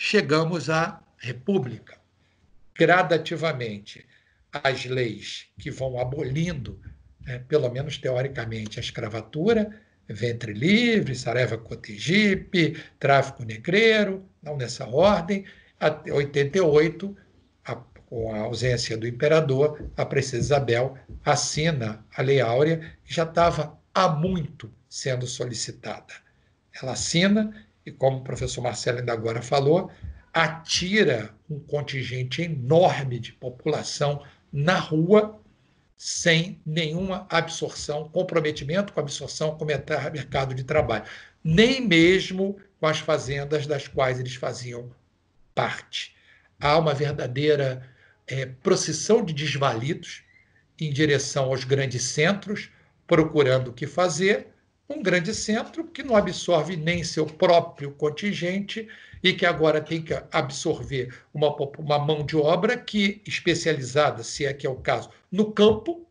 chegamos à República. Gradativamente, as leis que vão abolindo, né, pelo menos teoricamente, a escravatura, ventre livre, Sareva Cotegipe, tráfico negreiro, não nessa ordem, até 88, a, com a ausência do imperador, a princesa Isabel assina a Lei Áurea, que já estava há muito sendo solicitada. Ela assina e como o professor Marcelo ainda agora falou, atira um contingente enorme de população na rua sem nenhuma absorção, comprometimento com a absorção com o mercado de trabalho, nem mesmo com as fazendas das quais eles faziam parte. Há uma verdadeira é, procissão de desvalidos em direção aos grandes centros, procurando o que fazer, um grande centro que não absorve nem seu próprio contingente e que agora tem que absorver uma, uma mão de obra que especializada, se é que é o caso, no campo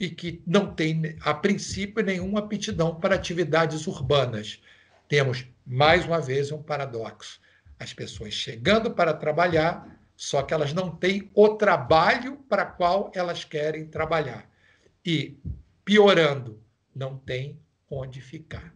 e que não tem, a princípio, nenhuma aptidão para atividades urbanas. Temos, mais uma vez, um paradoxo. As pessoas chegando para trabalhar, só que elas não têm o trabalho para qual elas querem trabalhar. E, piorando, não têm onde ficar.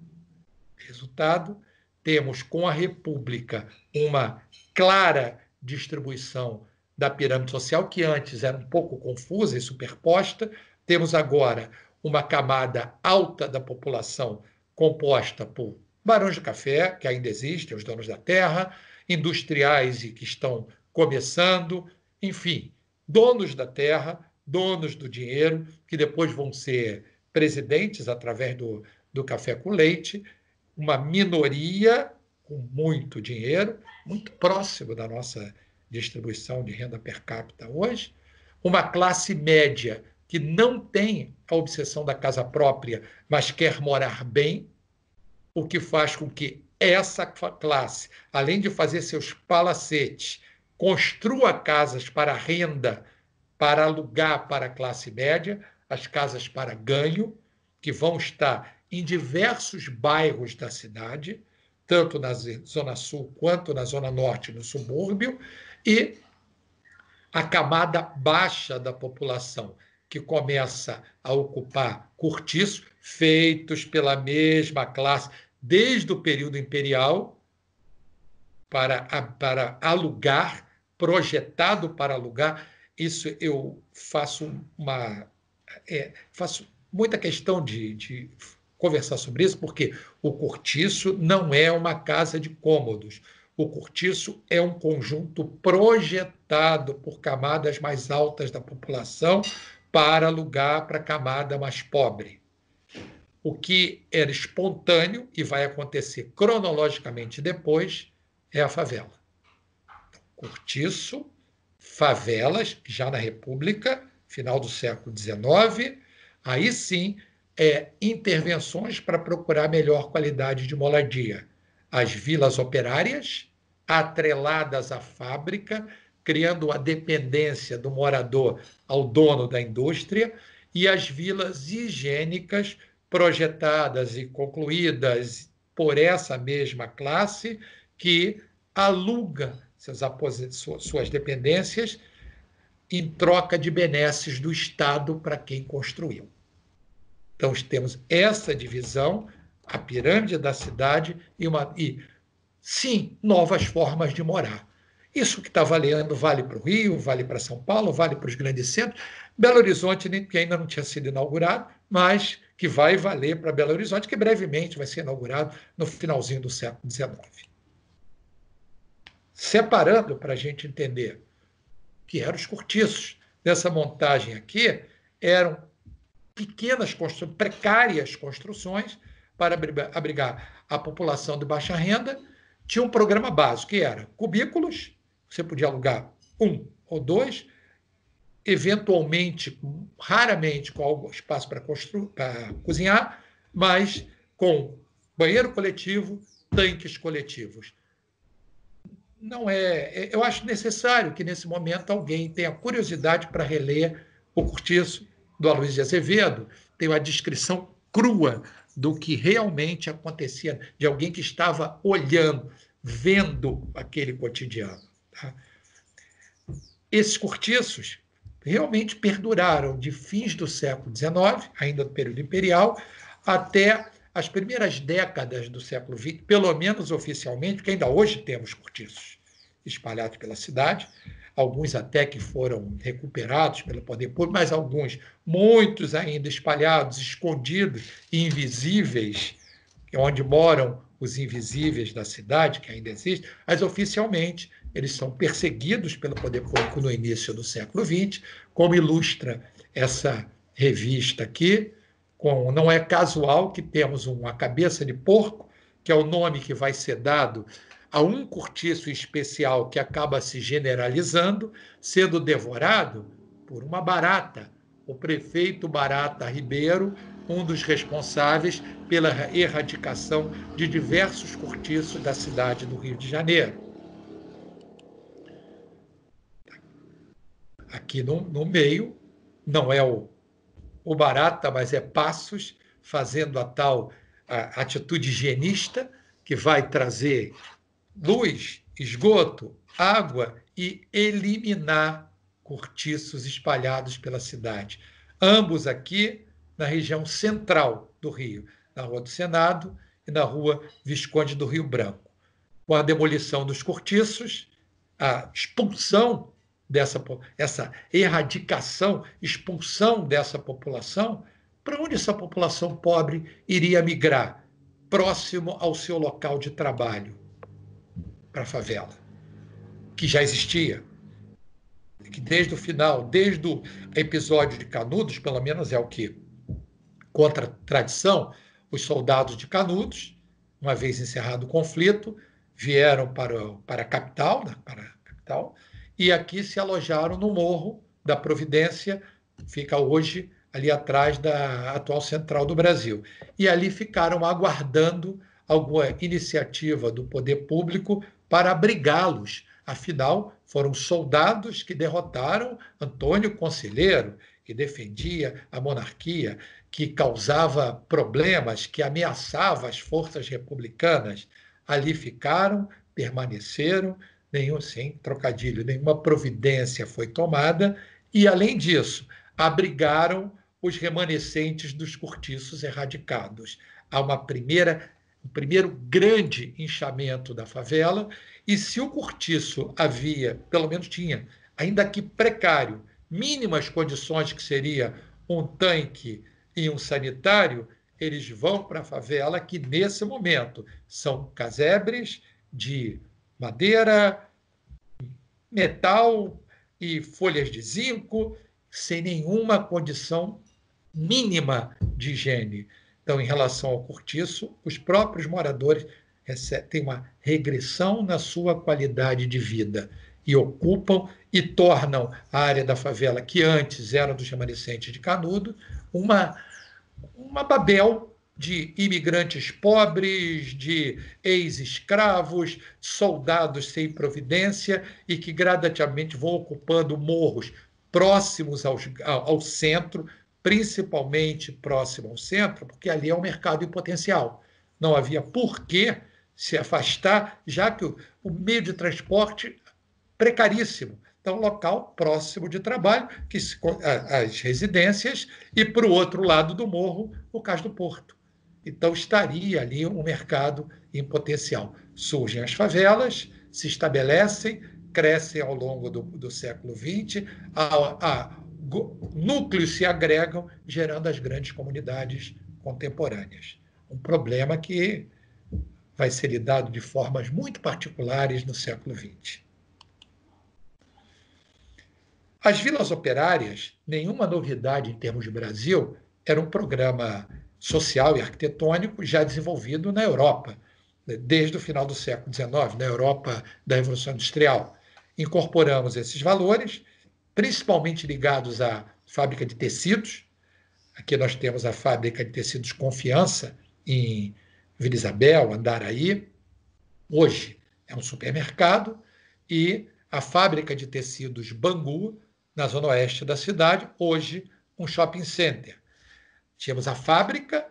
Resultado: temos com a República uma clara distribuição da pirâmide social, que antes era um pouco confusa e superposta, temos agora uma camada alta da população composta por barões de café, que ainda existem, os donos da terra, industriais e que estão começando, enfim, donos da terra, donos do dinheiro, que depois vão ser presidentes através do do café com leite, uma minoria com muito dinheiro, muito próximo da nossa distribuição de renda per capita hoje, uma classe média que não tem a obsessão da casa própria, mas quer morar bem, o que faz com que essa classe, além de fazer seus palacetes, construa casas para renda, para alugar para a classe média, as casas para ganho, que vão estar em diversos bairros da cidade, tanto na Zona Sul quanto na Zona Norte, no subúrbio, e a camada baixa da população, que começa a ocupar cortiços feitos pela mesma classe desde o período imperial para, para alugar, projetado para alugar. Isso eu faço uma. É, faço muita questão de, de conversar sobre isso, porque o cortiço não é uma casa de cômodos. O cortiço é um conjunto projetado por camadas mais altas da população para alugar para a camada mais pobre. O que era espontâneo e vai acontecer cronologicamente depois é a favela. Cortiço, favelas, já na República, final do século XIX, aí sim é intervenções para procurar melhor qualidade de moradia. As vilas operárias, atreladas à fábrica, criando a dependência do morador ao dono da indústria, e as vilas higiênicas, projetadas e concluídas por essa mesma classe, que aluga suas dependências em troca de benesses do Estado para quem construiu. Então, temos essa divisão, a pirâmide da cidade e, uma, e sim, novas formas de morar. Isso que está valendo vale para o Rio, vale para São Paulo, vale para os grandes centros. Belo Horizonte, que ainda não tinha sido inaugurado, mas que vai valer para Belo Horizonte, que brevemente vai ser inaugurado no finalzinho do século XIX. Separando para a gente entender que eram os cortiços. Nessa montagem aqui, eram pequenas construções, precárias construções, para abrigar a população de baixa renda, tinha um programa básico, que era cubículos, você podia alugar um ou dois, eventualmente, raramente, com algum espaço para, para cozinhar, mas com banheiro coletivo, tanques coletivos. Não é, é, eu acho necessário que nesse momento alguém tenha curiosidade para reler o curtiço do Aloysio de Azevedo, tem uma descrição crua do que realmente acontecia, de alguém que estava olhando, vendo aquele cotidiano. Tá? Esses cortiços realmente perduraram de fins do século XIX, ainda do período imperial, até as primeiras décadas do século XX, pelo menos oficialmente, porque ainda hoje temos cortiços espalhados pela cidade, alguns até que foram recuperados pelo poder público, mas alguns, muitos ainda espalhados, escondidos, invisíveis, onde moram os invisíveis da cidade, que ainda existe, mas oficialmente eles são perseguidos pelo poder público no início do século XX, como ilustra essa revista aqui, com, não é casual que temos uma cabeça de porco, que é o nome que vai ser dado a um cortiço especial que acaba se generalizando, sendo devorado por uma barata. O prefeito Barata Ribeiro, um dos responsáveis pela erradicação de diversos cortiços da cidade do Rio de Janeiro. Aqui no, no meio, não é o, o Barata, mas é Passos, fazendo a tal a atitude higienista, que vai trazer luz, esgoto, água e eliminar cortiços espalhados pela cidade. Ambos aqui na região central do Rio, na Rua do Senado e na Rua Visconde do Rio Branco. Com a demolição dos cortiços, a expulsão dessa essa erradicação, expulsão dessa população, para onde essa população pobre iria migrar? Próximo ao seu local de trabalho para a favela, que já existia, que desde o final, desde o episódio de Canudos, pelo menos é o que contra a tradição, os soldados de Canudos, uma vez encerrado o conflito, vieram para, para a capital, né, para a capital, e aqui se alojaram no morro da Providência, fica hoje ali atrás da atual central do Brasil. E ali ficaram aguardando alguma iniciativa do poder público para abrigá-los. Afinal, foram soldados que derrotaram Antônio Conselheiro, que defendia a monarquia, que causava problemas, que ameaçava as forças republicanas. Ali ficaram, permaneceram, nenhum sem trocadilho, nenhuma providência foi tomada e além disso, abrigaram os remanescentes dos cortiços erradicados. Há uma primeira o primeiro grande inchamento da favela, e se o cortiço havia, pelo menos tinha, ainda que precário, mínimas condições que seria um tanque e um sanitário, eles vão para a favela que nesse momento são casebres de madeira, metal e folhas de zinco, sem nenhuma condição mínima de higiene. Então, em relação ao cortiço, os próprios moradores têm uma regressão na sua qualidade de vida e ocupam e tornam a área da favela, que antes era dos remanescentes de Canudo, uma, uma babel de imigrantes pobres, de ex-escravos, soldados sem providência e que gradativamente vão ocupando morros próximos aos, ao, ao centro, principalmente próximo ao centro, porque ali é um mercado em potencial. Não havia por que se afastar, já que o, o meio de transporte precaríssimo. Então, local próximo de trabalho, que se, as residências, e para o outro lado do morro, o Cais do Porto. Então, estaria ali um mercado em potencial. Surgem as favelas, se estabelecem, crescem ao longo do, do século XX. há, núcleos se agregam, gerando as grandes comunidades contemporâneas. Um problema que vai ser lidado de formas muito particulares no século XX. As vilas operárias, nenhuma novidade em termos de Brasil, era um programa social e arquitetônico já desenvolvido na Europa, desde o final do século XIX, na Europa da Revolução Industrial. Incorporamos esses valores principalmente ligados à fábrica de tecidos. Aqui nós temos a fábrica de tecidos Confiança, em Vila Isabel, Andaraí. Hoje é um supermercado e a fábrica de tecidos Bangu, na zona oeste da cidade, hoje um shopping center. Tínhamos a fábrica,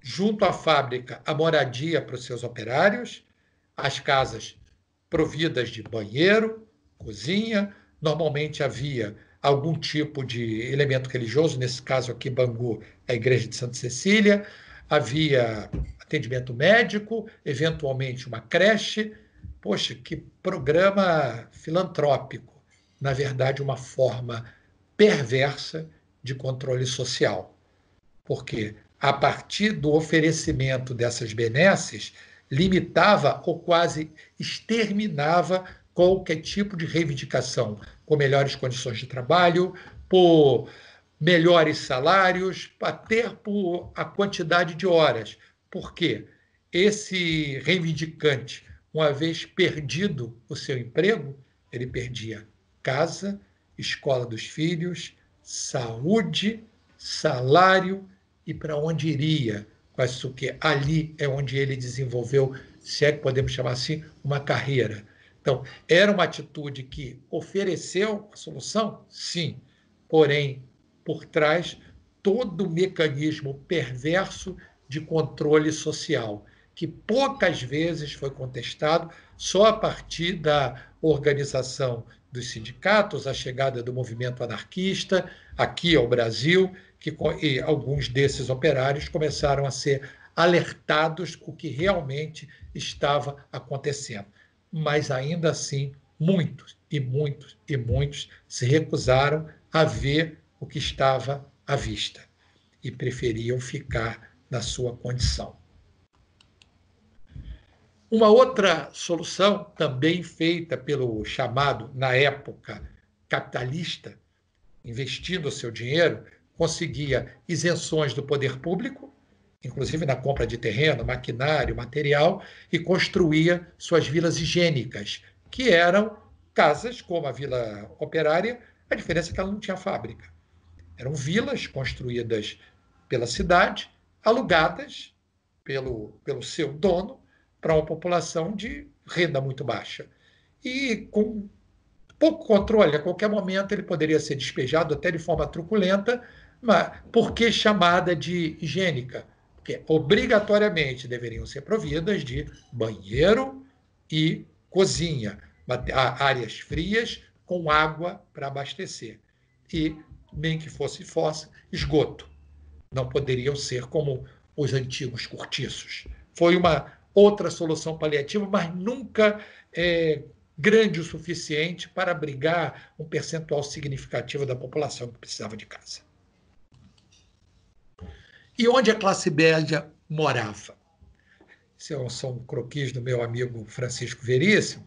junto à fábrica, a moradia para os seus operários, as casas providas de banheiro, cozinha, normalmente havia algum tipo de elemento religioso, nesse caso aqui, Bangu, a Igreja de Santa Cecília, havia atendimento médico, eventualmente uma creche. Poxa, que programa filantrópico! Na verdade, uma forma perversa de controle social. Porque a partir do oferecimento dessas benesses, limitava ou quase exterminava qualquer tipo de reivindicação por melhores condições de trabalho, por melhores salários, até por a quantidade de horas. Porque esse reivindicante, uma vez perdido o seu emprego, ele perdia casa, escola dos filhos, saúde, salário e para onde iria. Mas que ali é onde ele desenvolveu, se é que podemos chamar assim, uma carreira. Então, era uma atitude que ofereceu a solução? Sim. Porém, por trás, todo o mecanismo perverso de controle social, que poucas vezes foi contestado, só a partir da organização dos sindicatos, a chegada do movimento anarquista aqui ao Brasil, que e alguns desses operários começaram a ser alertados o que realmente estava acontecendo mas ainda assim muitos e muitos e muitos se recusaram a ver o que estava à vista e preferiam ficar na sua condição. Uma outra solução, também feita pelo chamado, na época, capitalista, investindo o seu dinheiro, conseguia isenções do poder público, inclusive na compra de terreno, maquinário, material, e construía suas vilas higiênicas, que eram casas como a Vila Operária, a diferença é que ela não tinha fábrica. Eram vilas construídas pela cidade, alugadas pelo, pelo seu dono para uma população de renda muito baixa. E com pouco controle, a qualquer momento ele poderia ser despejado até de forma truculenta, mas por que chamada de higiênica? que obrigatoriamente deveriam ser providas de banheiro e cozinha, áreas frias com água para abastecer. E, bem que fosse fossa, esgoto. Não poderiam ser como os antigos cortiços. Foi uma outra solução paliativa, mas nunca é, grande o suficiente para abrigar um percentual significativo da população que precisava de casa e onde a classe média morava. Isso é um, são um croquis do meu amigo Francisco Veríssimo.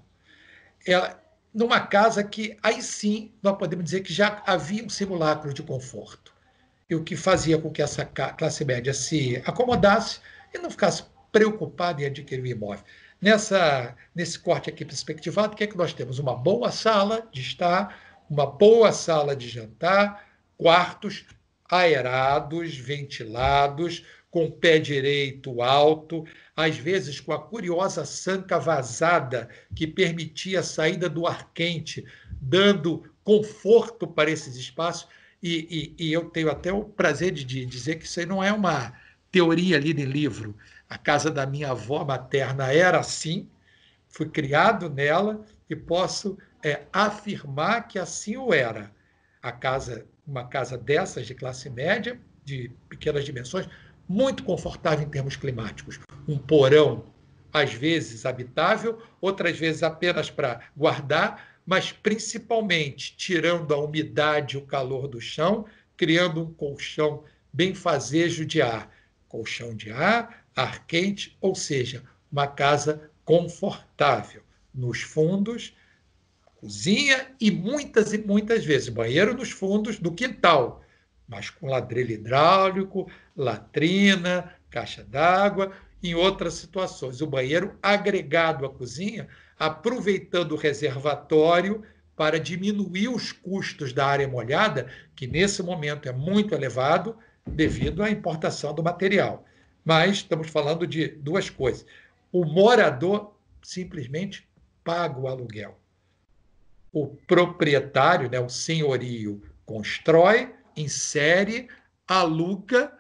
É numa casa que, aí sim, nós podemos dizer que já havia um simulacro de conforto. E o que fazia com que essa classe média se acomodasse e não ficasse preocupada em adquirir um imóvel. Nessa, nesse corte aqui perspectivado, o que é que nós temos? Uma boa sala de estar, uma boa sala de jantar, quartos, aerados, ventilados, com o pé direito alto, às vezes com a curiosa sanca vazada que permitia a saída do ar quente, dando conforto para esses espaços. E, e, e eu tenho até o prazer de, dizer que isso aí não é uma teoria ali de livro. A casa da minha avó materna era assim, fui criado nela e posso é, afirmar que assim o era. A casa uma casa dessas de classe média, de pequenas dimensões, muito confortável em termos climáticos. Um porão, às vezes habitável, outras vezes apenas para guardar, mas principalmente tirando a umidade e o calor do chão, criando um colchão bem fazejo de ar. Colchão de ar, ar quente, ou seja, uma casa confortável nos fundos cozinha e muitas e muitas vezes banheiro nos fundos do quintal, mas com ladrilho hidráulico, latrina, caixa d'água, em outras situações. O banheiro agregado à cozinha, aproveitando o reservatório para diminuir os custos da área molhada, que nesse momento é muito elevado devido à importação do material. Mas estamos falando de duas coisas. O morador simplesmente paga o aluguel o proprietário, né, o senhorio, constrói, insere, aluga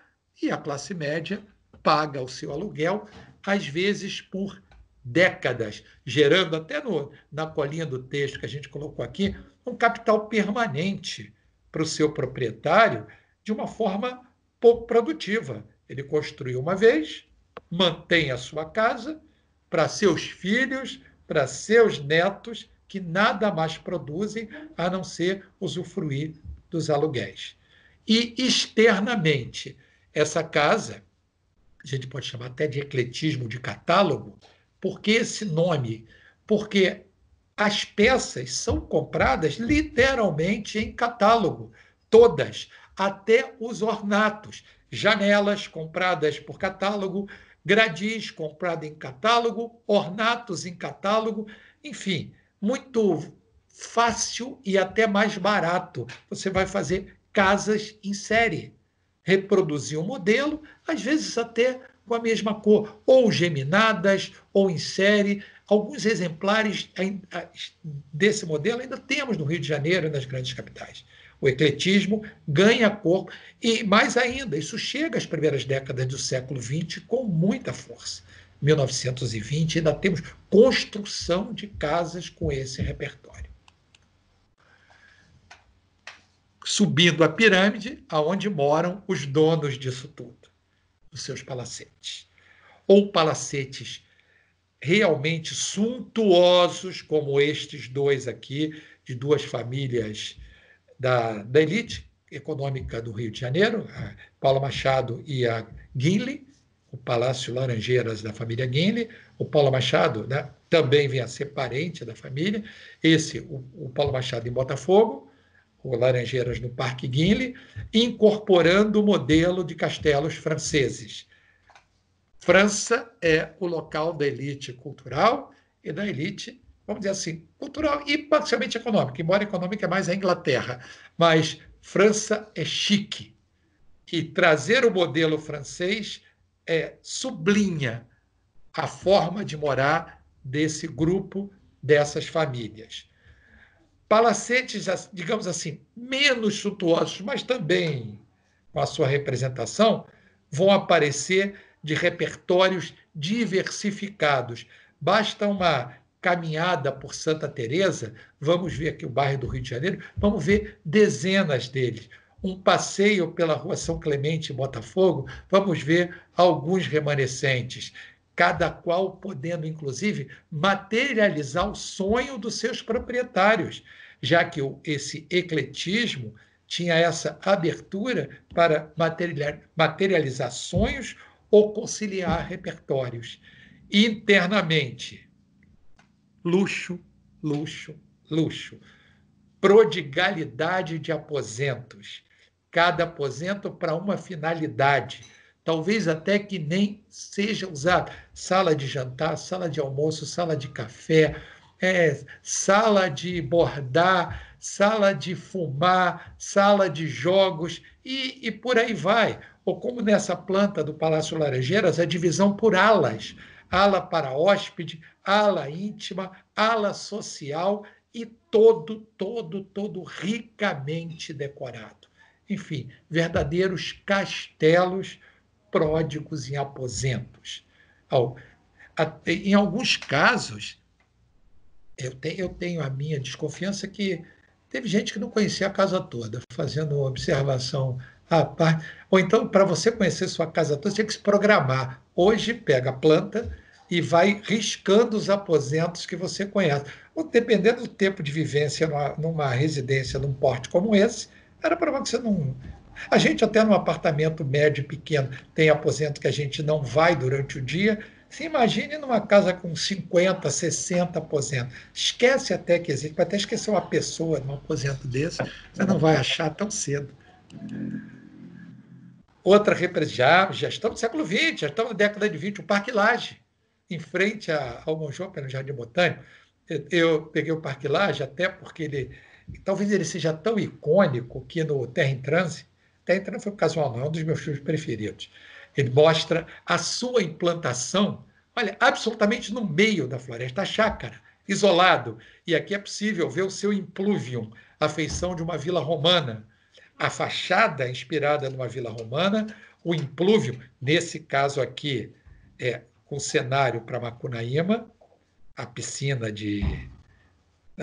e a classe média paga o seu aluguel, às vezes por décadas, gerando até no, na colinha do texto que a gente colocou aqui, um capital permanente para o seu proprietário de uma forma pouco produtiva. Ele construiu uma vez, mantém a sua casa para seus filhos, para seus netos que nada mais produzem a não ser usufruir dos aluguéis. E externamente, essa casa, a gente pode chamar até de ecletismo de catálogo, porque esse nome? Porque as peças são compradas literalmente em catálogo, todas, até os ornatos, janelas compradas por catálogo, gradis comprado em catálogo, ornatos em catálogo, enfim, muito fácil e até mais barato. Você vai fazer casas em série, reproduzir um modelo, às vezes até com a mesma cor, ou geminadas, ou em série. Alguns exemplares desse modelo ainda temos no Rio de Janeiro e nas grandes capitais. O ecletismo ganha corpo e, mais ainda, isso chega às primeiras décadas do século XX com muita força. 1920, ainda temos construção de casas com esse repertório. Subindo a pirâmide, aonde moram os donos disso tudo, os seus palacetes. Ou palacetes realmente suntuosos, como estes dois aqui, de duas famílias da, da elite econômica do Rio de Janeiro, a Paula Machado e a Guinle, o Palácio Laranjeiras da família Guinle, o Paulo Machado né, também vem a ser parente da família, esse, o, o Paulo Machado em Botafogo, o Laranjeiras no Parque Guinle, incorporando o modelo de castelos franceses. França é o local da elite cultural e da elite, vamos dizer assim, cultural e parcialmente econômica, embora econômica é mais a Inglaterra, mas França é chique. E trazer o modelo francês é, sublinha a forma de morar desse grupo, dessas famílias. Palacetes, digamos assim, menos suntuosos, mas também com a sua representação, vão aparecer de repertórios diversificados. Basta uma caminhada por Santa Teresa, vamos ver aqui o bairro do Rio de Janeiro, vamos ver dezenas deles um passeio pela Rua São Clemente, Botafogo, vamos ver alguns remanescentes, cada qual podendo, inclusive, materializar o sonho dos seus proprietários, já que esse ecletismo tinha essa abertura para materializar sonhos ou conciliar repertórios. Internamente, luxo, luxo, luxo prodigalidade de aposentos, cada aposento para uma finalidade, talvez até que nem seja usado sala de jantar, sala de almoço, sala de café, é, sala de bordar, sala de fumar, sala de jogos e, e por aí vai. Ou como nessa planta do Palácio Laranjeiras, a divisão por alas: ala para hóspede, ala íntima, ala social e todo, todo, todo ricamente decorado enfim, verdadeiros castelos pródigos em aposentos. Em alguns casos, eu tenho, a minha desconfiança que teve gente que não conhecia a casa toda, fazendo observação parte. ou então, para você conhecer sua casa toda, você tem que se programar. Hoje, pega a planta e vai riscando os aposentos que você conhece. Ou, dependendo do tempo de vivência numa residência, num porte como esse, era provável que você não. A gente, até num apartamento médio pequeno, tem aposento que a gente não vai durante o dia. Se imagine numa casa com 50, 60 aposentos. Esquece até que existe, pode até esquecer uma pessoa num aposento desse, você não vai achar tão cedo. Outra representação, já estamos no século XX, já estamos na década de 20, o Parque Laje, em frente ao Monjopé, no Jardim Botânico. Eu peguei o Parque Laje até porque ele talvez ele seja tão icônico que no Terra em Transe, Terra em Transe foi ocasional, não é um dos meus filmes preferidos. Ele mostra a sua implantação, olha, absolutamente no meio da floresta, a chácara, isolado. E aqui é possível ver o seu impluvium, a feição de uma vila romana. A fachada inspirada numa vila romana, o impluvium, nesse caso aqui, é com um cenário para Macunaíma, a piscina de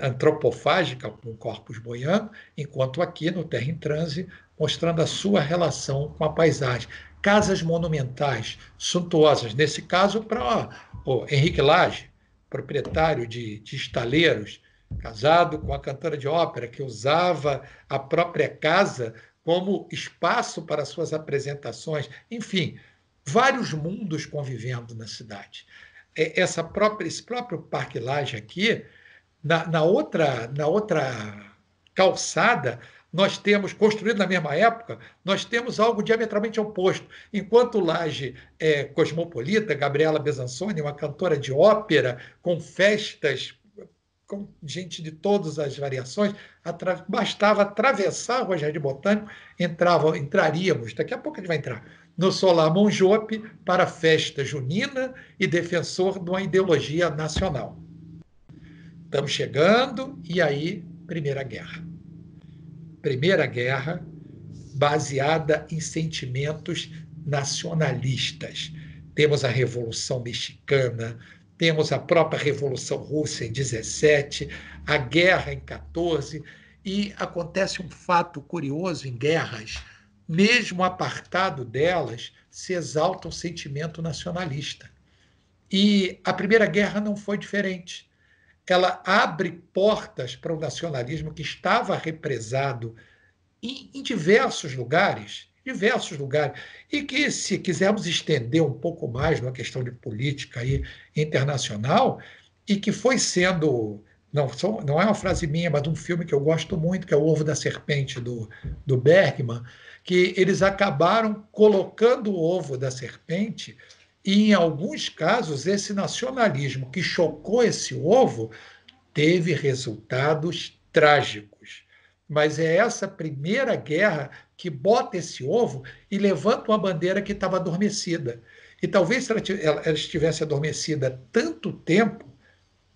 antropofágica com o corpus boiano, enquanto aqui no Terra em Transe, mostrando a sua relação com a paisagem. Casas monumentais, suntuosas, nesse caso para o Henrique Lage, proprietário de, de estaleiros, casado com a cantora de ópera, que usava a própria casa como espaço para suas apresentações. Enfim, vários mundos convivendo na cidade. É, essa própria, esse próprio Parque Lage aqui na, na, outra, na outra calçada, nós temos, construído na mesma época, nós temos algo diametralmente oposto. Enquanto Laje é cosmopolita, Gabriela Besançoni, uma cantora de ópera, com festas, com gente de todas as variações, atra... bastava atravessar o Jardim Botânico, entrava, entraríamos, daqui a pouco a gente vai entrar, no Solar Monjope para a festa junina e defensor de uma ideologia nacional. Estamos chegando, e aí, Primeira Guerra. Primeira Guerra baseada em sentimentos nacionalistas. Temos a Revolução Mexicana, temos a própria Revolução Russa em 17, a guerra em 14, e acontece um fato curioso em guerras, mesmo apartado delas, se exalta o sentimento nacionalista. E a Primeira Guerra não foi diferente ela abre portas para o nacionalismo que estava represado em, em diversos lugares, diversos lugares, e que se quisermos estender um pouco mais numa questão de política aí, internacional, e que foi sendo não, não é uma frase minha, mas de um filme que eu gosto muito, que é O Ovo da Serpente, do, do Bergman, que eles acabaram colocando o ovo da serpente e, em alguns casos, esse nacionalismo que chocou esse ovo teve resultados trágicos. Mas é essa primeira guerra que bota esse ovo e levanta uma bandeira que estava adormecida. E talvez ela, ela estivesse adormecida tanto tempo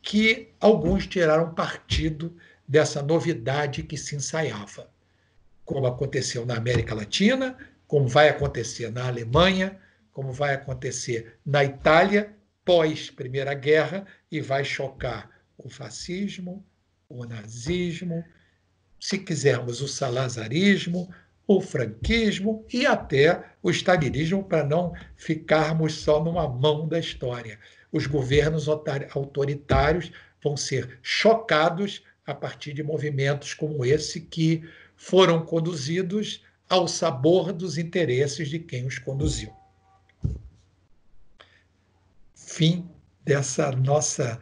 que alguns tiraram partido dessa novidade que se ensaiava, como aconteceu na América Latina, como vai acontecer na Alemanha, como vai acontecer na Itália pós Primeira Guerra e vai chocar o fascismo, o nazismo, se quisermos o salazarismo, o franquismo e até o stalinismo para não ficarmos só numa mão da história. Os governos autoritários vão ser chocados a partir de movimentos como esse que foram conduzidos ao sabor dos interesses de quem os conduziu fim dessa nossa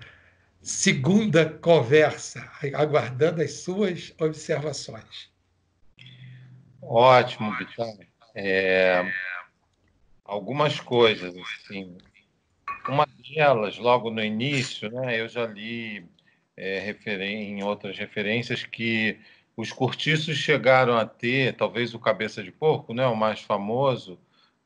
segunda conversa, aguardando as suas observações. Ótimo, Vital. É, algumas coisas, assim. Uma delas, logo no início, né, eu já li é, em outras referências que os cortiços chegaram a ter, talvez o cabeça de porco, né, o mais famoso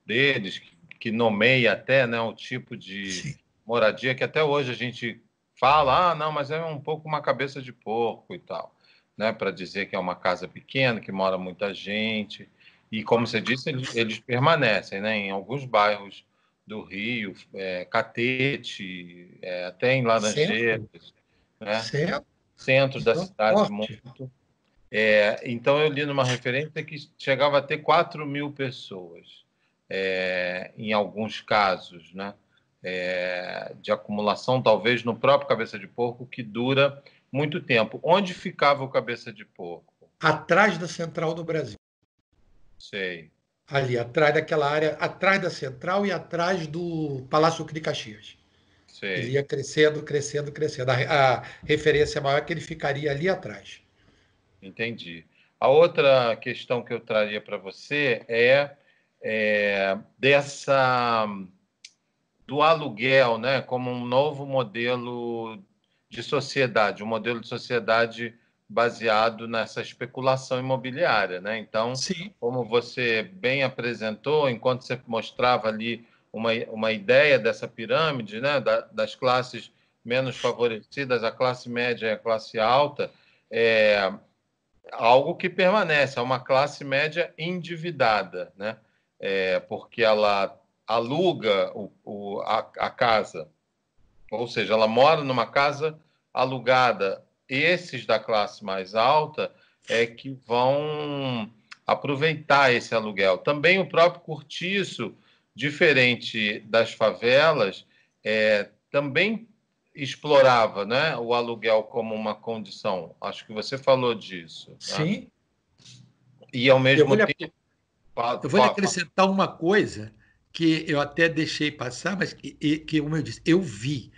deles, que que nomeia até né, um tipo de Sim. moradia que até hoje a gente fala, ah, não, mas é um pouco uma cabeça de porco e tal, né, para dizer que é uma casa pequena, que mora muita gente. E como você disse, eles, eles permanecem né, em alguns bairros do Rio, é, Catete, é, até em Laranjeiras, Centro. né? Centro. da cidade forte. muito. É, então eu li numa referência que chegava a ter 4 mil pessoas é, em alguns casos, né? É, de acumulação, talvez no próprio cabeça de porco, que dura muito tempo. Onde ficava o cabeça de porco? Atrás da central do Brasil. Sei. Ali, atrás daquela área, atrás da central e atrás do Palácio de Caxias. Sei. Ele ia crescendo, crescendo, crescendo. A, a referência maior é que ele ficaria ali atrás. Entendi. A outra questão que eu traria para você é é, dessa do aluguel, né, como um novo modelo de sociedade, um modelo de sociedade baseado nessa especulação imobiliária, né? Então, Sim. como você bem apresentou, enquanto você mostrava ali uma, uma ideia dessa pirâmide, né, da, das classes menos favorecidas, a classe média e a classe alta, é algo que permanece, é uma classe média endividada, né? é, porque ela aluga o, o, a, a, casa, ou seja, ela mora numa casa alugada. Esses da classe mais alta é que vão aproveitar esse aluguel. Também o próprio cortiço, diferente das favelas, é, também explorava né, o aluguel como uma condição. Acho que você falou disso. Né? Sim. Né? E ao mesmo tempo eu vou acrescentar uma coisa que eu até deixei passar, mas que, que como eu disse, eu vi.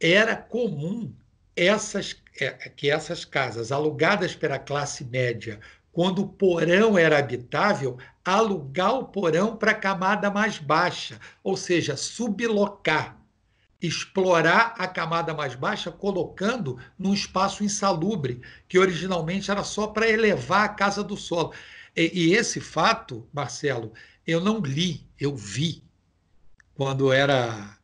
Era comum essas, é, é, que essas casas alugadas pela classe média, quando o porão era habitável, alugar o porão para a camada mais baixa, ou seja, sublocar, explorar a camada mais baixa, colocando num espaço insalubre, que originalmente era só para elevar a casa do solo. E, e esse fato, Marcelo, eu não li, eu vi. Quando era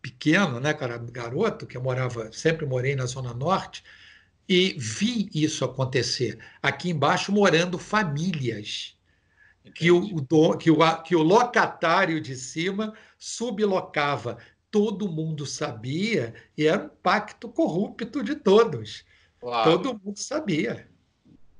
pequeno, né, cara, garoto, que eu morava, sempre morei na Zona Norte, e vi isso acontecer. Aqui embaixo morando famílias. Que o, que, o, que o locatário de cima sublocava. Todo mundo sabia e era um pacto corrupto de todos. Claro. Todo mundo sabia.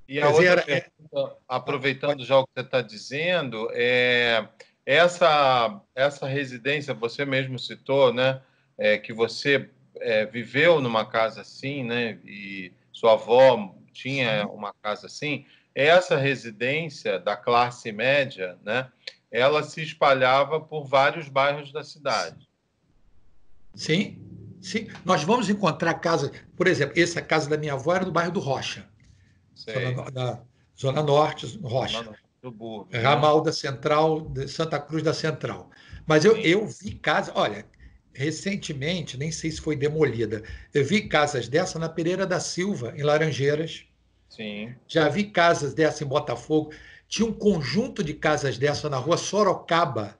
E a outra é, pergunta, ah, aproveitando já o que você está dizendo, é, essa, essa residência, você mesmo citou, né, é, que você é, viveu numa casa assim, né, e sua avó tinha uma casa assim, essa residência da classe média, né, ela se espalhava por vários bairros da cidade. Sim, sim. Nós vamos encontrar casas, por exemplo, essa casa da minha avó era do bairro do Rocha zona, Zona Norte, Rocha. Zona é Ramal da Central, de Santa Cruz da Central. Mas eu, eu vi casa, olha, recentemente, nem sei se foi demolida, eu vi casas dessa na Pereira da Silva, em Laranjeiras. Sim. Já vi casas dessa em Botafogo. Tinha um conjunto de casas dessa na rua Sorocaba,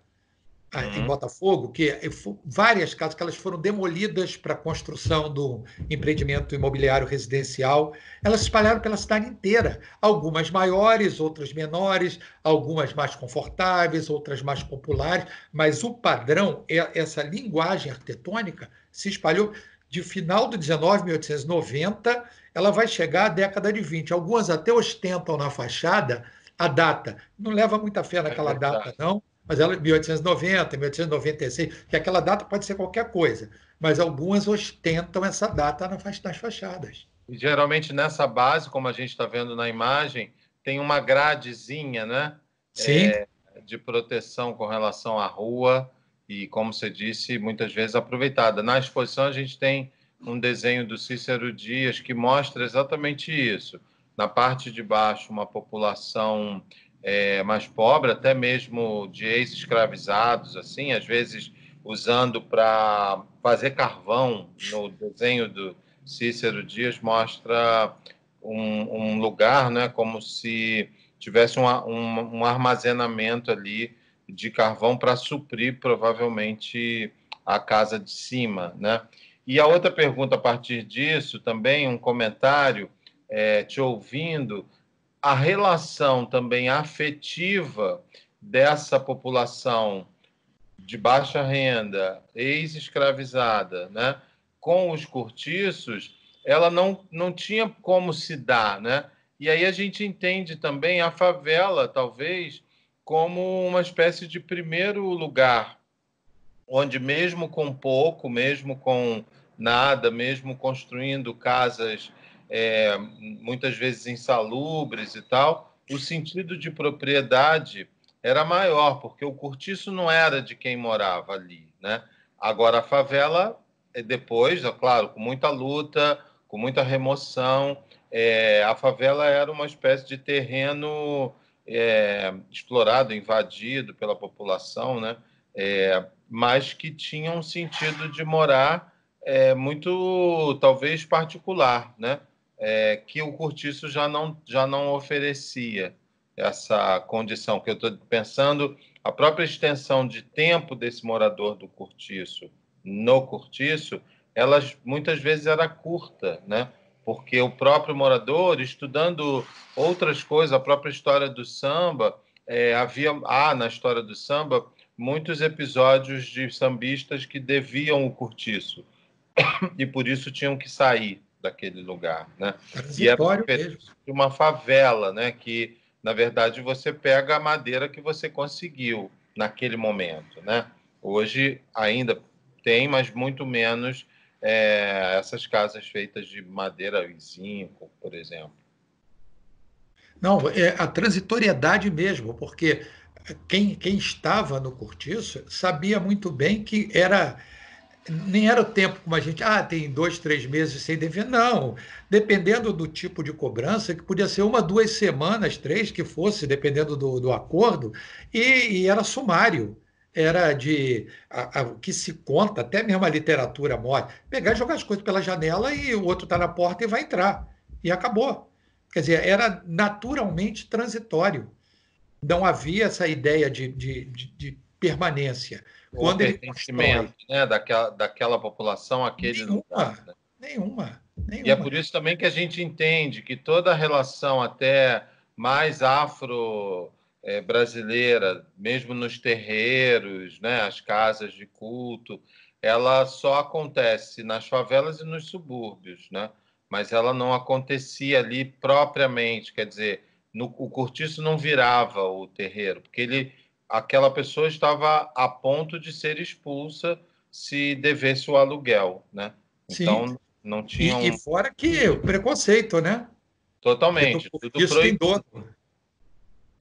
ah, em uhum. Botafogo, que várias casas que elas foram demolidas para a construção do empreendimento imobiliário residencial, elas se espalharam pela cidade inteira. Algumas maiores, outras menores, algumas mais confortáveis, outras mais populares, mas o padrão, essa linguagem arquitetônica, se espalhou de final do 19, 1890, ela vai chegar à década de 20. Algumas até ostentam na fachada a data. Não leva muita fé é naquela é data, não mas ela 1890, é 1896, que aquela data pode ser qualquer coisa, mas algumas ostentam essa data nas fachadas. E geralmente nessa base, como a gente está vendo na imagem, tem uma gradezinha, né? Sim. É, de proteção com relação à rua e, como você disse, muitas vezes aproveitada. Na exposição a gente tem um desenho do Cícero Dias que mostra exatamente isso. Na parte de baixo, uma população é, mais pobre, até mesmo de ex-escravizados, assim, às vezes usando para fazer carvão no desenho do Cícero Dias mostra um, um lugar, né, como se tivesse um, um, um armazenamento ali de carvão para suprir provavelmente a casa de cima, né? E a outra pergunta a partir disso também um comentário é, te ouvindo a relação também afetiva dessa população de baixa renda, ex-escravizada, né, com os cortiços, ela não, não tinha como se dar, né? E aí a gente entende também a favela, talvez, como uma espécie de primeiro lugar, onde mesmo com pouco, mesmo com nada, mesmo construindo casas é, muitas vezes insalubres e tal, o sentido de propriedade era maior, porque o cortiço não era de quem morava ali. Né? Agora, a favela, é, depois, é claro, com muita luta, com muita remoção, é, a favela era uma espécie de terreno é, explorado, invadido pela população, né? É, mas que tinha um sentido de morar é, muito, talvez, particular, né? é, que o cortiço já não, já não oferecia essa condição, que eu estou pensando a própria extensão de tempo desse morador do cortiço no cortiço, elas muitas vezes era curta, né? Porque o próprio morador, estudando outras coisas, a própria história do samba, é, havia ah, na história do samba muitos episódios de sambistas que deviam o cortiço e por isso tinham que sair daquele lugar, né? E é era de uma favela, né? Que na verdade você pega a madeira que você conseguiu naquele momento, né? Hoje ainda tem, mas muito menos é, essas casas feitas de madeira e zinco, por exemplo. Não, é a transitoriedade mesmo, porque quem, quem estava no cortiço sabia muito bem que era nem era o tempo como a gente, ah, tem dois, três meses sem dever. Não, dependendo do tipo de cobrança, que podia ser uma, duas semanas, três, que fosse, dependendo do, do acordo, e, e era sumário. Era de o que se conta, até mesmo a literatura morre, pegar e jogar as coisas pela janela e o outro está na porta e vai entrar. E acabou. Quer dizer, era naturalmente transitório. Não havia essa ideia de, de, de, de permanência. O Quando ele constrói... né, daquela, daquela população, aquele nenhuma, lugar, né? nenhuma, nenhuma. E é por isso também que a gente entende que toda a relação até mais afro é, brasileira, mesmo nos terreiros, né, as casas de culto, ela só acontece nas favelas e nos subúrbios, né? Mas ela não acontecia ali propriamente, quer dizer, no, o cortiço não virava o terreiro, porque ele aquela pessoa estava a ponto de ser expulsa se devesse o aluguel, né? Sim. Então não tinha. Um... E, fora que o preconceito, né? Totalmente. Porque o cortiço tem dono.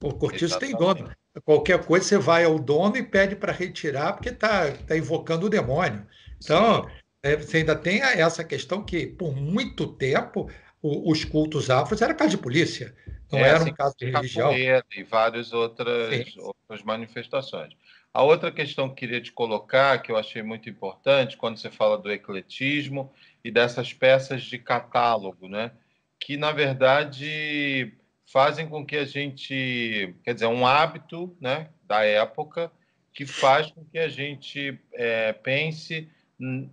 O cortiço tem dono. Qualquer coisa você vai ao dono e pede para retirar porque está tá invocando o demônio. Então é, você ainda tem essa questão que por muito tempo o, os cultos afros era casa de polícia. Não é, era um assim caso de religião. E várias outras, outras manifestações. A outra questão que queria te colocar, que eu achei muito importante, quando você fala do ecletismo e dessas peças de catálogo, né? que, na verdade, fazem com que a gente... Quer dizer, é um hábito né, da época que faz com que a gente é, pense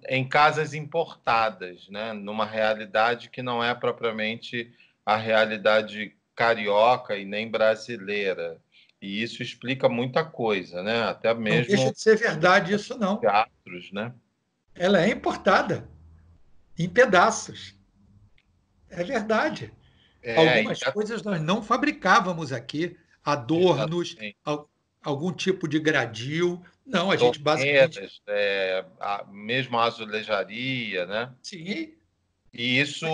em casas importadas, né? numa realidade que não é propriamente a realidade carioca e nem brasileira. E isso explica muita coisa, né? Até mesmo. Não deixa de ser verdade isso, não. Teatros, né? Ela é importada em pedaços. É verdade. É, Algumas coisas nós não fabricávamos aqui, adornos, al algum tipo de gradil. Não, a gente basicamente. É, a azulejaria, né? Sim, e isso,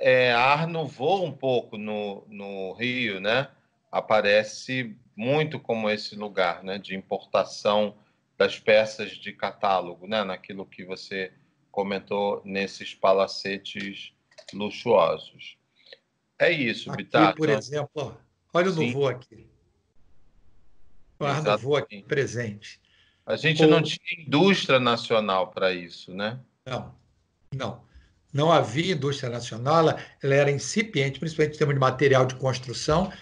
é, Arno voa um pouco no, no Rio, né? Aparece muito como esse lugar, né? De importação das peças de catálogo, né? Naquilo que você comentou nesses palacetes luxuosos. É isso, aqui, por então, exemplo, olha o voo aqui. O Arno no Voa aqui presente. A gente não tinha indústria nacional para isso, né? Não, não não havia indústria nacional, ela era incipiente, principalmente em termos de material de construção,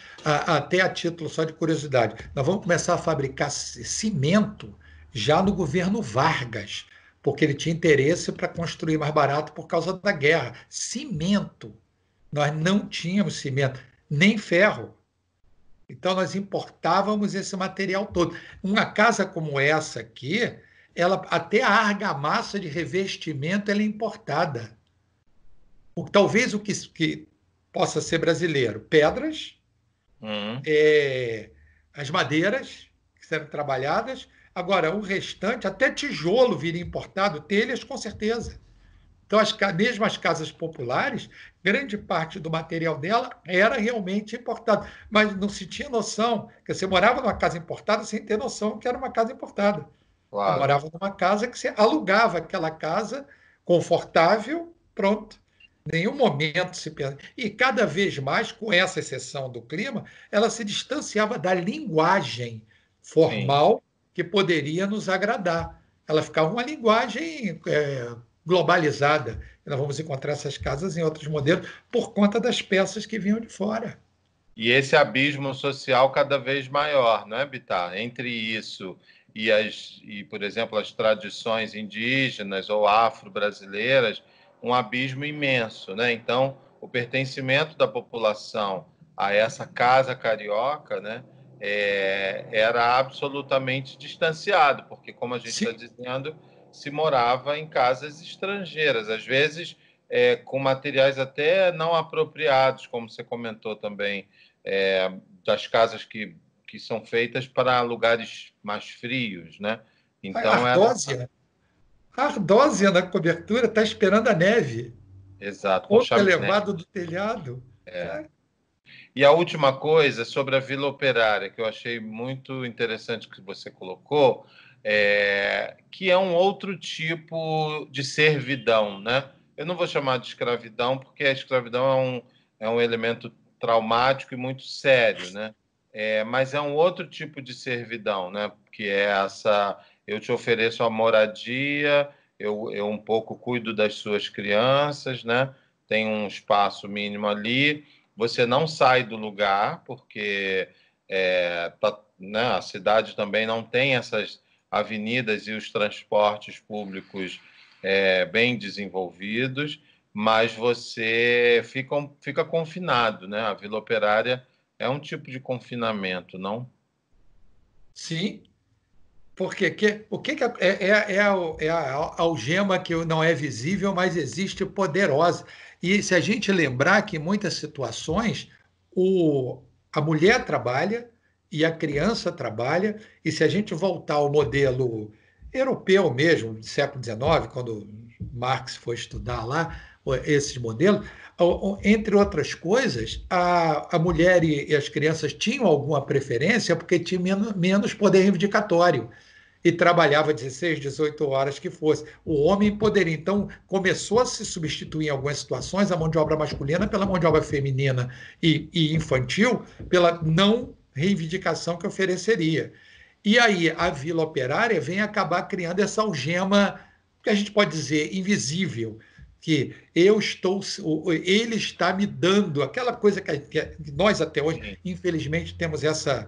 até a título só de curiosidade. Nós vamos começar a fabricar cimento já no governo Vargas, porque ele tinha interesse para construir mais barato por causa da guerra. Cimento. Nós não tínhamos cimento, nem ferro. Então nós importávamos esse material todo. Uma casa como essa aqui, ela até a argamassa de revestimento ela é importada o, talvez o que, que, possa ser brasileiro, pedras, uhum. é, as madeiras que serão trabalhadas. Agora, o restante, até tijolo viria importado, telhas com certeza. Então, as, mesmo as casas populares, grande parte do material dela era realmente importado, mas não se tinha noção, que você morava numa casa importada sem ter noção que era uma casa importada. Claro. Você morava numa casa que você alugava aquela casa confortável, pronto nenhum momento se pensava. E cada vez mais, com essa exceção do clima, ela se distanciava da linguagem formal Sim. que poderia nos agradar. Ela ficava uma linguagem é, globalizada. Nós vamos encontrar essas casas em outros modelos por conta das peças que vinham de fora. E esse abismo social cada vez maior, não é, Bitar? Entre isso e, as, e, por exemplo, as tradições indígenas ou afro-brasileiras, um abismo imenso, né? Então, o pertencimento da população a essa casa carioca, né, é, era absolutamente distanciado, porque como a gente está dizendo, se morava em casas estrangeiras, às vezes é, com materiais até não apropriados, como você comentou também, é, das casas que, que são feitas para lugares mais frios, né? Então, Ardósia. era Ardósia na cobertura está esperando a neve. Exato. Ponto elevado do telhado. É. é. E a última coisa sobre a Vila Operária, que eu achei muito interessante que você colocou, é, que é um outro tipo de servidão, né? Eu não vou chamar de escravidão, porque a escravidão é um, é um elemento traumático e muito sério, né? É, mas é um outro tipo de servidão, né? Que é essa eu te ofereço a moradia, eu, eu um pouco cuido das suas crianças, né? Tem um espaço mínimo ali. Você não sai do lugar, porque é, tá, né, a cidade também não tem essas avenidas e os transportes públicos é, bem desenvolvidos, mas você fica, fica confinado, né? A Vila Operária é um tipo de confinamento, não? Sim, porque que, o que, que é, é, é, é, a, é, a, algema que não é visível, mas existe poderosa. E se a gente lembrar que em muitas situações o, a mulher trabalha e a criança trabalha, e se a gente voltar ao modelo europeu mesmo, do século XIX, quando Marx foi estudar lá esses modelos, entre outras coisas, a, a mulher e, e as crianças tinham alguma preferência porque tinham menos, menos poder reivindicatório e trabalhava 16, 18 horas que fosse. O homem poderia, então, começou a se substituir em algumas situações a mão de obra masculina pela mão de obra feminina e, e infantil, pela não reivindicação que ofereceria. E aí a vila operária vem acabar criando essa algema que a gente pode dizer invisível, que eu estou, ele está me dando aquela coisa que, nós até hoje, infelizmente, temos essa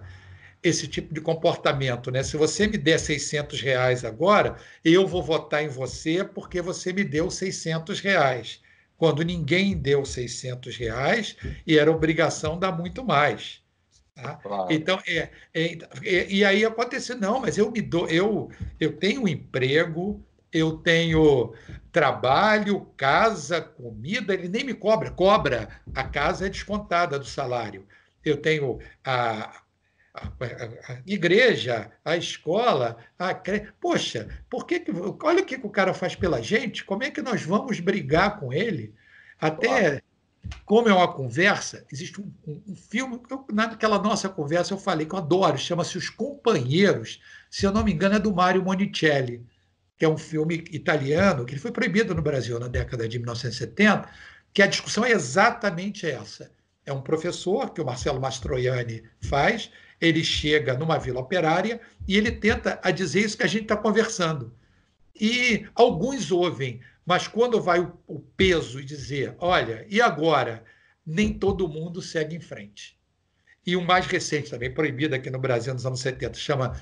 esse tipo de comportamento, né? Se você me der 600 reais agora, eu vou votar em você porque você me deu 600 reais. Quando ninguém deu 600 reais e era obrigação dar muito mais. Tá? Claro. Então, é, é, é, e aí aconteceu, não, mas eu me dou, eu, eu tenho emprego, eu tenho trabalho, casa, comida, ele nem me cobra, cobra, a casa é descontada do salário. Eu tenho a a, a, a, igreja, a escola, a cre... poxa, por que, que olha o que, que o cara faz pela gente, como é que nós vamos brigar com ele? Até como é uma conversa, existe um, um, um filme, eu, naquela nossa conversa eu falei que eu adoro, chama-se Os Companheiros, se eu não me engano é do Mario Monicelli, que é um filme italiano, que ele foi proibido no Brasil na década de 1970, que a discussão é exatamente essa é um professor que o Marcelo Mastroianni faz. Ele chega numa vila operária e ele tenta a dizer isso que a gente está conversando. E alguns ouvem, mas quando vai o, o peso e dizer, olha, e agora? Nem todo mundo segue em frente. E o mais recente também, proibido aqui no Brasil nos anos 70, chama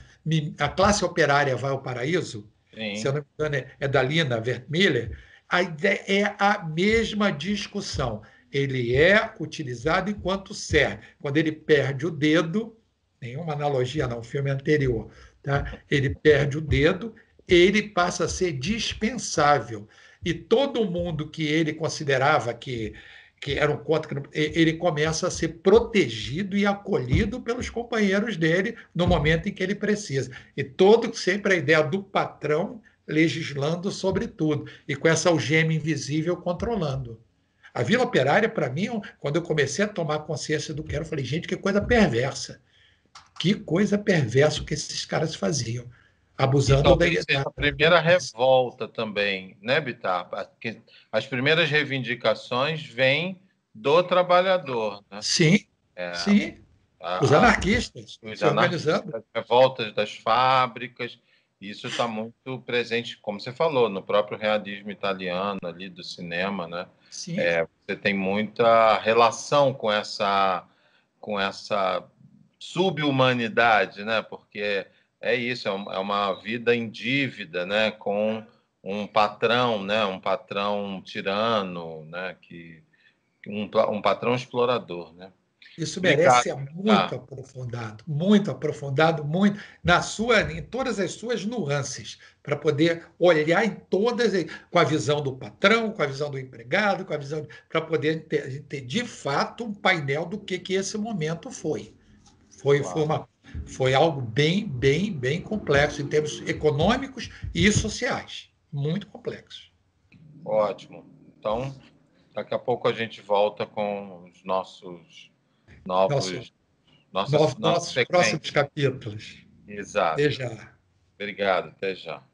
A Classe Operária Vai ao Paraíso, Sim. se eu não me engano é, é da Lina Vermelha, a ideia é a mesma discussão ele é utilizado enquanto serve. Quando ele perde o dedo, nenhuma analogia não, filme anterior, tá? ele perde o dedo, ele passa a ser dispensável. E todo mundo que ele considerava que, que era um contra, ele começa a ser protegido e acolhido pelos companheiros dele no momento em que ele precisa. E todo sempre a ideia do patrão legislando sobre tudo, e com essa algema invisível controlando. A Vila Operária, para mim, é quando eu comecei a tomar consciência do que era, eu falei, gente, que coisa perversa. Que coisa perversa que esses caras faziam, abusando então, da seja a primeira revolta também, né, Bitar? As primeiras reivindicações vêm do trabalhador, né? Sim, é, sim. A... Os ah, anarquistas os se anarquistas, organizando. As revoltas das fábricas, isso está muito presente, como você falou, no próprio realismo italiano ali do cinema, né? Sim. É, você tem muita relação com essa com essa subhumanidade, né? Porque é isso, é, é uma vida em dívida, né? Com um patrão, né? Um patrão tirano, né? Que um, um patrão explorador, né? Isso merece ser muito ah. aprofundado, muito aprofundado, muito na sua, em todas as suas nuances, para poder olhar em todas, com a visão do patrão, com a visão do empregado, com a visão para poder ter, ter, de fato um painel do que que esse momento foi. Foi, foi, uma, foi algo bem, bem, bem complexo em termos econômicos e sociais, muito complexo. Ótimo. Então, daqui a pouco a gente volta com os nossos novos, Nossa, nossas, nossos, nossos, nossos próximos capítulos. Exato. Até já. Obrigado, até já.